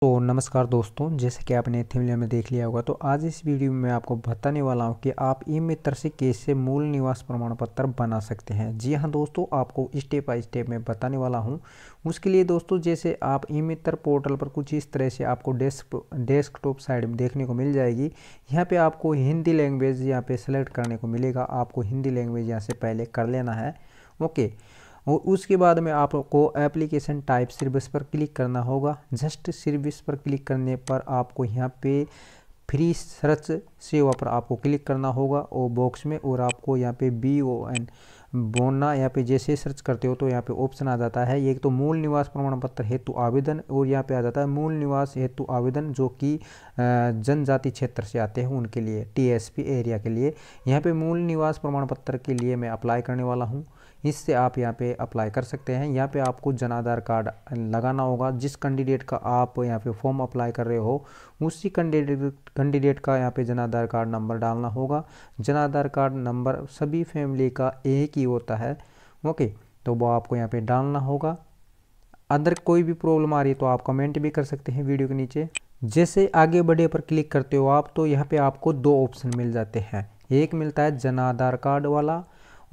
तो नमस्कार दोस्तों जैसे कि आपने थीमलिया में देख लिया होगा तो आज इस वीडियो में मैं आपको बताने वाला हूँ कि आप ई मित्र से कैसे मूल निवास प्रमाण पत्र बना सकते हैं जी हाँ दोस्तों आपको स्टेप बाय स्टेप में बताने वाला हूँ उसके लिए दोस्तों जैसे आप ई मित्र पोर्टल पर कुछ इस तरह से आपको डेस्क डेस्कटॉप साइड में देखने को मिल जाएगी यहाँ पर आपको हिंदी लैंग्वेज यहाँ पर सेलेक्ट करने को मिलेगा आपको हिंदी लैंग्वेज यहाँ से पहले कर लेना है ओके okay. और उसके बाद में आपको एप्लीकेशन टाइप सिर्फ इस पर क्लिक करना होगा जस्ट सिर्फ इस पर क्लिक करने पर आपको यहाँ पे फ्री सर्च सेवा पर आपको क्लिक करना होगा और बॉक्स में और आपको यहाँ पे बी ओ एन बोना यहाँ पे जैसे सर्च करते हो तो यहाँ पे ऑप्शन आ जाता है एक तो मूल निवास प्रमाण पत्र हेतु आवेदन और यहाँ पे आ जाता है मूल निवास हेतु आवेदन जो कि जनजाति क्षेत्र से आते हैं उनके लिए टीएसपी एरिया के लिए यहाँ पे मूल निवास प्रमाण पत्र के लिए मैं अप्लाई करने वाला हूँ इससे आप यहाँ पे अप्लाई कर सकते हैं यहाँ पे आपको जनाधार कार्ड लगाना होगा जिस कैंडिडेट का आप यहाँ पे फॉर्म अप्लाई कर रहे हो उसी कैंडिडेट कैंडिडेट का यहाँ पे जनाधार कार्ड नंबर डालना होगा जनाधार कार्ड नंबर सभी फैमिली का एक ही होता है ओके तो वो आपको यहाँ पर डालना होगा अदर कोई भी प्रॉब्लम आ रही है तो आप कमेंट भी कर सकते हैं वीडियो के नीचे जैसे आगे बढ़े पर क्लिक करते हो आप तो यहाँ पे आपको दो ऑप्शन मिल जाते हैं एक मिलता है जनाधार कार्ड वाला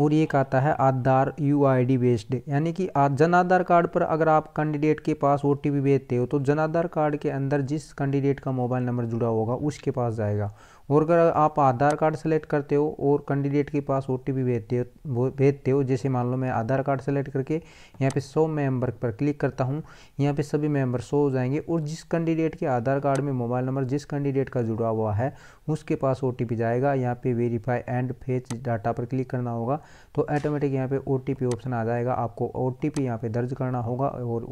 और एक आता है आधार यू आई बेस्ड यानी कि जन आधार कार्ड पर अगर आप कैंडिडेट के पास ओ भेजते हो तो जन आधार कार्ड के अंदर जिस कैंडिडेट का मोबाइल नंबर जुड़ा होगा उसके पास जाएगा और अगर आप आधार कार्ड सेलेक्ट करते हो और कैंडिडेट के पास ओ टी पी भेजते हो भेजते हो जैसे मान लो मैं आधार कार्ड सेलेक्ट करके यहाँ पे सौ मेंबर पर क्लिक करता हूँ यहाँ पे सभी मेंबर सौ हो जाएंगे और जिस कैंडिडेट के आधार कार्ड में मोबाइल नंबर जिस कैंडिडेट का जुड़ा हुआ है उसके पास ओ जाएगा यहाँ पे वेरीफाई एंड फेच डाटा पर क्लिक करना होगा तो ऑटोमेटिक यहाँ पे ओ ऑप्शन आ जाएगा आपको ओ टी यहाँ पे दर्ज करना होगा और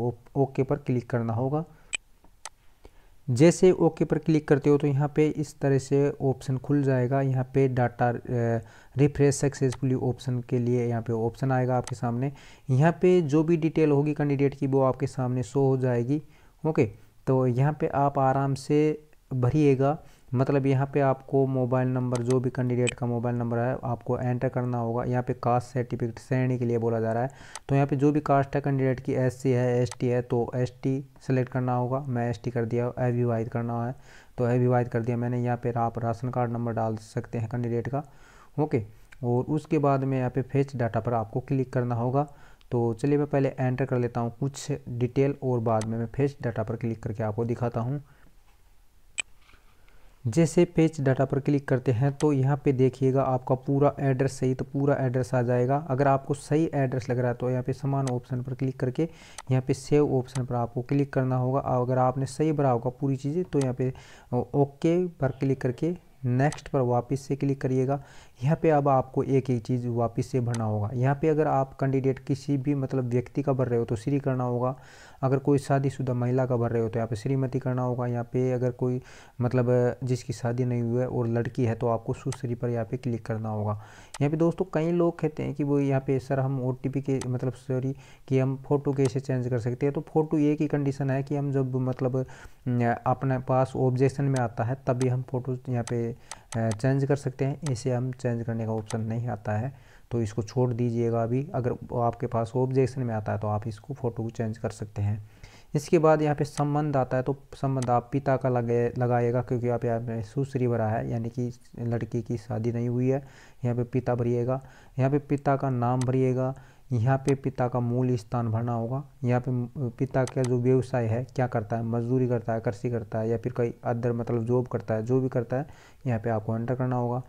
ओके पर क्लिक करना होगा जैसे ओके पर क्लिक करते हो तो यहाँ पे इस तरह से ऑप्शन खुल जाएगा यहाँ पे डाटा रिफ्रेश सक्सेसफुली ऑप्शन के लिए यहाँ पे ऑप्शन आएगा आपके सामने यहाँ पे जो भी डिटेल होगी कैंडिडेट की वो आपके सामने शो हो जाएगी ओके तो यहाँ पे आप आराम से भरिएगा मतलब यहाँ पे आपको मोबाइल नंबर जो भी कैंडिडेट का मोबाइल नंबर है आपको एंटर करना होगा यहाँ पे कास्ट सर्टिफिकेट श्रेणी के लिए बोला जा रहा है तो यहाँ पे जो भी कास्ट है कैंडिडेट की एस है एस है तो एस टी सेलेक्ट करना होगा मैं एस कर दिया अविवाहित करना है तो अविवाहित कर दिया मैंने यहाँ पर आप राशन कार्ड नंबर डाल सकते हैं कैंडिडेट का ओके और उसके बाद में यहाँ पे फेच डाटा पर आपको क्लिक करना होगा तो चलिए मैं पहले एंटर कर लेता हूँ कुछ डिटेल और बाद में मैं फेच डाटा पर क्लिक करके आपको दिखाता हूँ जैसे पेज डाटा पर क्लिक करते हैं तो यहाँ पे देखिएगा आपका पूरा एड्रेस सही तो पूरा एड्रेस आ जाएगा अगर आपको सही एड्रेस लग रहा है तो यहाँ पे समान ऑप्शन पर क्लिक करके यहाँ पे सेव ऑप्शन पर आपको क्लिक करना होगा अगर आपने सही भरा होगा पूरी चीज़ें तो यहाँ पे ओके पर क्लिक करके नेक्स्ट पर वापस से क्लिक करिएगा यहाँ पे अब आपको एक एक चीज़ वापस से भरना होगा यहाँ पे अगर आप कैंडिडेट किसी भी मतलब व्यक्ति का भर रहे हो तो सीरी करना होगा अगर कोई शादीशुदा महिला का भर रहे हो तो यहाँ पे श्रीमती करना होगा यहाँ पे अगर कोई मतलब जिसकी शादी नहीं हुई है और लड़की है तो आपको सुश्री पर यहाँ पे क्लिक करना होगा यहाँ पे दोस्तों कई लोग कहते हैं कि वो यहाँ पे सर हम ओ के मतलब सॉरी कि हम फ़ोटो कैसे चेंज कर सकते हैं तो फ़ोटो एक ही कंडीशन है कि हम जब मतलब अपने पास ऑब्जेक्शन में आता है तभी हम फ़ोटो यहाँ पे चेंज कर सकते हैं इसे हम चेंज करने का ऑप्शन नहीं आता है तो इसको छोड़ दीजिएगा अभी अगर आपके पास ऑब्जेक्शन में आता है तो आप इसको फ़ोटो को चेंज कर सकते हैं इसके बाद यहाँ पे संबंध आता है तो संबंध आप पिता का लगे लगाएगा क्योंकि आप यहाँ पे सुश्री भरा है यानी कि लड़की की शादी नहीं हुई है यहाँ पे पिता भरिएगा यहाँ पे पिता का नाम भरिएगा यहाँ पे पिता का मूल स्थान भरना होगा यहाँ पे पिता का जो व्यवसाय है क्या करता है मजदूरी करता है कृषि करता है या फिर कई अदर मतलब जॉब करता है जो भी करता है यहाँ पे आपको एंटर करना होगा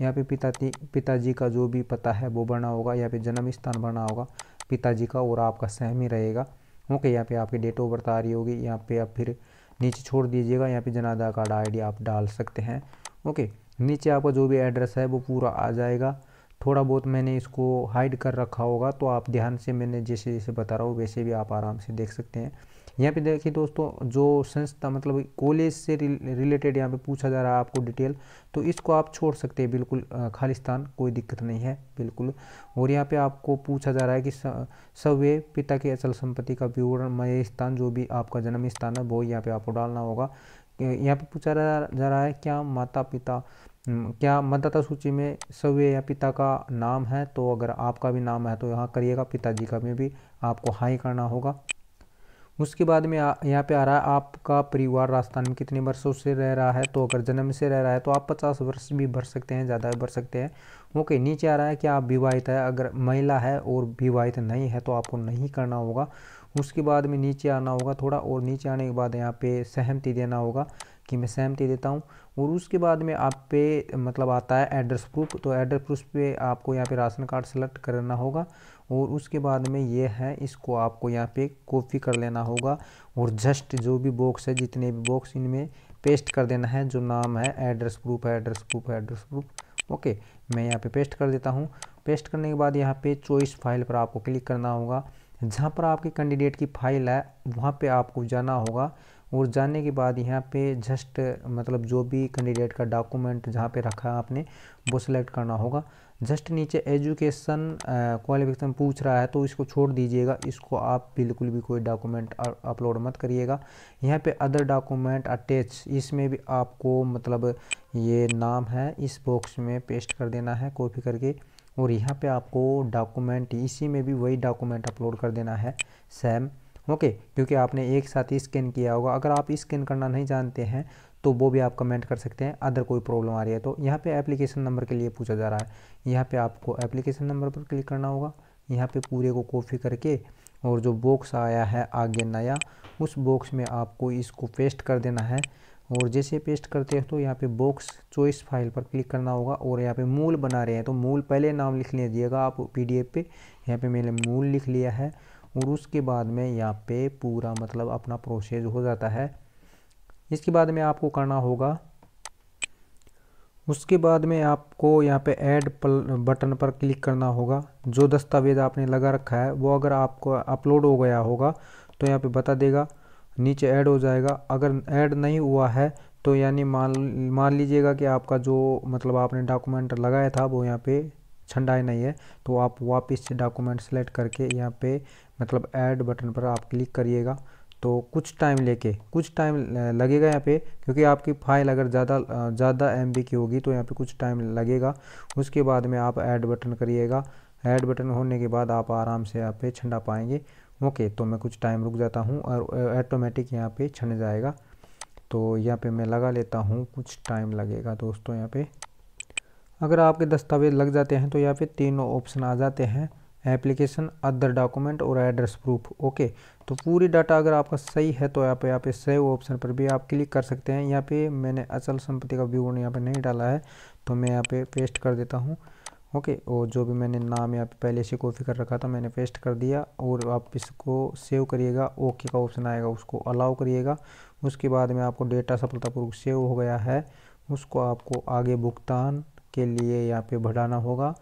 यहाँ पे पिता पिताजी का जो भी पता है वो भरना होगा यहाँ पे जन्म स्थान भरना होगा पिताजी का और आपका सहम ही रहेगा ओके यहाँ पर आपकी डेट ऑफ बर्थ आ रही होगी यहाँ पर आप फिर नीचे छोड़ दीजिएगा यहाँ पे जनाधार कार्ड आई आप डाल सकते हैं ओके नीचे आपका जो भी एड्रेस है वो पूरा आ जाएगा थोड़ा बहुत मैंने इसको हाइड कर रखा होगा तो आप ध्यान से मैंने जैसे जैसे बता रहा हूँ वैसे भी आप आराम से देख सकते हैं यहाँ पे देखिए दोस्तों जो संस्था मतलब कॉलेज से रिलेटेड यहाँ पे पूछा जा रहा है आपको डिटेल तो इसको आप छोड़ सकते हैं बिल्कुल खालिस्तान कोई दिक्कत नहीं है बिल्कुल और यहाँ पे आपको पूछा जा रहा है कि सवे पिता के अचल संपत्ति का विवरण मय स्थान जो भी आपका जन्म स्थान है वो यहाँ पे आपको डालना होगा यहाँ पे पूछा जा रहा है क्या माता पिता हम्म, क्या मतदाता सूची में सवे या पिता का नाम है तो अगर आपका भी नाम है तो यहाँ करिएगा पिताजी का में भी आपको हाई करना होगा उसके बाद में यहाँ पे आ रहा है आपका परिवार राजस्थान में कितने वर्षों से रह रहा है तो अगर जन्म से रह रहा है तो आप पचास वर्ष भी भर सकते हैं ज़्यादा भर सकते हैं ओके नीचे आ रहा है कि आप विवाहित है अगर महिला है और विवाहित नहीं है तो आपको नहीं करना होगा उसके बाद में नीचे आना होगा थोड़ा और नीचे आने के बाद यहाँ पे सहमति देना होगा कि मैं सहमति देता हूँ और उसके बाद में आप पे मतलब आता है एड्रेस प्रूफ तो एड्रेस प्रूफ पे आपको यहाँ पे राशन कार्ड सेलेक्ट करना होगा और उसके बाद में ये है इसको आपको यहाँ पे कॉपी कर लेना होगा और जस्ट जो भी बॉक्स है जितने भी बॉक्स इनमें पेस्ट कर देना है जो नाम है एड्रेस प्रूफ है address proof address proof okay मैं यहाँ पे पेस्ट कर देता हूँ पेस्ट करने के बाद यहाँ पे चॉइस फाइल पर आपको क्लिक करना होगा जहाँ पर आपके कैंडिडेट की फाइल है वहाँ पे आपको जाना होगा और जाने के बाद यहाँ पे जस्ट मतलब जो भी कैंडिडेट का डॉक्यूमेंट जहाँ पे रखा है आपने वो सिलेक्ट करना होगा जस्ट नीचे एजुकेशन क्वालिफिकेशन पूछ रहा है तो इसको छोड़ दीजिएगा इसको आप बिल्कुल भी कोई डॉक्यूमेंट अपलोड मत करिएगा यहाँ पे अदर डॉक्यूमेंट अटैच इसमें भी आपको मतलब ये नाम है इस बॉक्स में पेस्ट कर देना है कॉपी करके और यहाँ पे आपको डॉक्यूमेंट इसी में भी वही डॉक्यूमेंट अपलोड कर देना है सेम ओके क्योंकि आपने एक साथ ही स्कैन किया होगा अगर आप स्कैन करना नहीं जानते हैं तो वो भी आप कमेंट कर सकते हैं अदर कोई प्रॉब्लम आ रही है तो यहाँ पे एप्लीकेशन नंबर के लिए पूछा जा रहा है यहाँ पे आपको एप्लीकेशन नंबर पर क्लिक करना होगा यहाँ पे पूरे को कॉपी करके और जो बॉक्स आया है आगे नया उस बॉक्स में आपको इसको पेस्ट कर देना है और जैसे पेस्ट करते हो तो यहाँ पे बॉक्स चॉइस फाइल पर क्लिक करना होगा और यहाँ पे मूल बना रहे हैं तो मूल पहले नाम लिख लीजिएगा आप पी डी एफ पे यहाँ पे मैंने मूल लिख लिया है और उसके बाद में यहाँ पे पूरा मतलब अपना प्रोसेस हो जाता है इसके बाद में आपको करना होगा उसके बाद में आपको यहाँ पे ऐड बटन पर क्लिक करना होगा जो दस्तावेज़ आपने लगा रखा है वो अगर आपको अपलोड हो गया होगा तो यहाँ पे बता देगा नीचे ऐड हो जाएगा अगर ऐड नहीं हुआ है तो यानी मान मान लीजिएगा कि आपका जो मतलब आपने डॉक्यूमेंट लगाया था वो यहाँ पे छंडाए नहीं है तो आप वापस डॉक्यूमेंट सेलेक्ट करके यहाँ पे मतलब ऐड बटन पर आप क्लिक करिएगा तो कुछ टाइम लेके कुछ टाइम लगेगा यहाँ पे क्योंकि आपकी फाइल अगर ज़्यादा ज़्यादा एम की होगी तो यहाँ पे कुछ टाइम लगेगा उसके बाद में आप ऐड बटन करिएगा ऐड बटन होने के बाद आप आराम से यहाँ पे छंडा पाएंगे ओके तो मैं कुछ टाइम रुक जाता हूँ और ऐटोमेटिक यहाँ पे छंड जाएगा तो यहाँ पे मैं लगा लेता हूँ कुछ टाइम लगेगा दोस्तों यहाँ पर अगर आपके दस्तावेज़ लग जाते हैं तो यहाँ पर तीनों ऑप्शन आ जाते हैं एप्लीकेशन अदर डॉक्यूमेंट और एड्रेस प्रूफ ओके तो पूरी डाटा अगर आपका सही है तो यहाँ पे यहाँ पे सेव ऑप्शन पर भी आप क्लिक कर सकते हैं यहाँ पे मैंने अचल संपत्ति का विवरण यहाँ पे नहीं डाला है तो मैं यहाँ पे पेस्ट कर देता हूँ ओके और जो भी मैंने नाम यहाँ पे पहले से कॉपी कर रखा था मैंने पेस्ट कर दिया और आप इसको सेव करिएगा ओके का ऑप्शन आएगा उसको अलाउ करिएगा उसके बाद में आपको डेटा सफलतापूर्वक सेव हो गया है उसको आपको आगे भुगतान के लिए यहाँ पर बढ़ाना होगा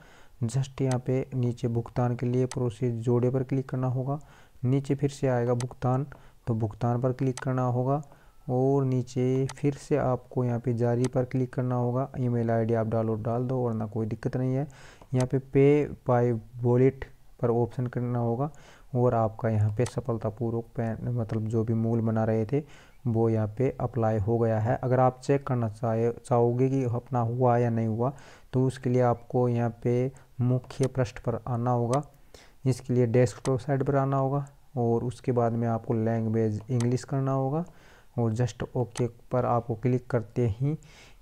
जस्ट यहाँ पे नीचे भुगतान के लिए प्रोसेस जोड़े पर क्लिक करना होगा नीचे फिर से आएगा भुगतान तो भुगतान पर क्लिक करना होगा और नीचे फिर से आपको यहाँ पे जारी पर क्लिक करना होगा ईमेल आईडी आप डालो डाल दो वरना कोई दिक्कत नहीं है यहाँ पे पे बाय वॉलेट पर ऑप्शन करना होगा और आपका यहाँ पे सफलतापूर्वक पैन मतलब जो भी मूल बना रहे थे वो यहाँ पे अप्लाई हो गया है अगर आप चेक करना चाहे चाहोगे कि अपना हुआ या नहीं हुआ तो उसके लिए आपको यहाँ पे मुख्य पृष्ठ पर आना होगा इसके लिए डेस्कटॉप साइड पर आना होगा और उसके बाद में आपको लैंग्वेज इंग्लिश करना होगा और जस्ट ओके पर आपको क्लिक करते ही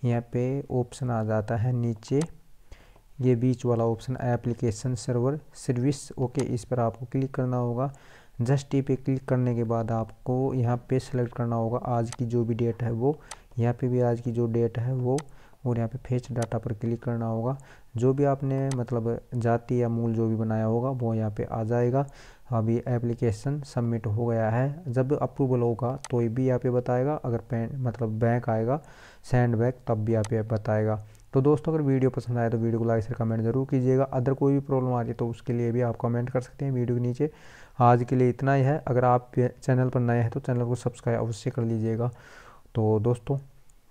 यहाँ पे ऑप्शन आ जाता है नीचे ये बीच वाला option application server service okay इस पर आपको क्लिक करना होगा जस्ट ये e पे क्लिक करने के बाद आपको यहाँ पे सेलेक्ट करना होगा आज की जो भी डेट है वो यहाँ पे भी आज की जो डेट है वो और यहाँ पे फेच डाटा पर क्लिक करना होगा जो भी आपने मतलब जाति या मूल जो भी बनाया होगा वो यहाँ पे आ जाएगा अभी एप्लीकेशन सबमिट हो गया है जब अप्रूवल होगा तो ये भी यहाँ पे बताएगा अगर पेन मतलब बैंक आएगा सेंड बैक तब भी यहाँ पे बताएगा तो दोस्तों अगर वीडियो पसंद आए तो वीडियो को लाइक से कमेंट जरूर कीजिएगा अदर कोई भी प्रॉब्लम आ रही है तो उसके लिए भी आप कमेंट कर सकते हैं वीडियो के नीचे आज के लिए इतना ही है अगर आप चैनल पर नए हैं तो चैनल को सब्सक्राइब अवश्य कर लीजिएगा तो दोस्तों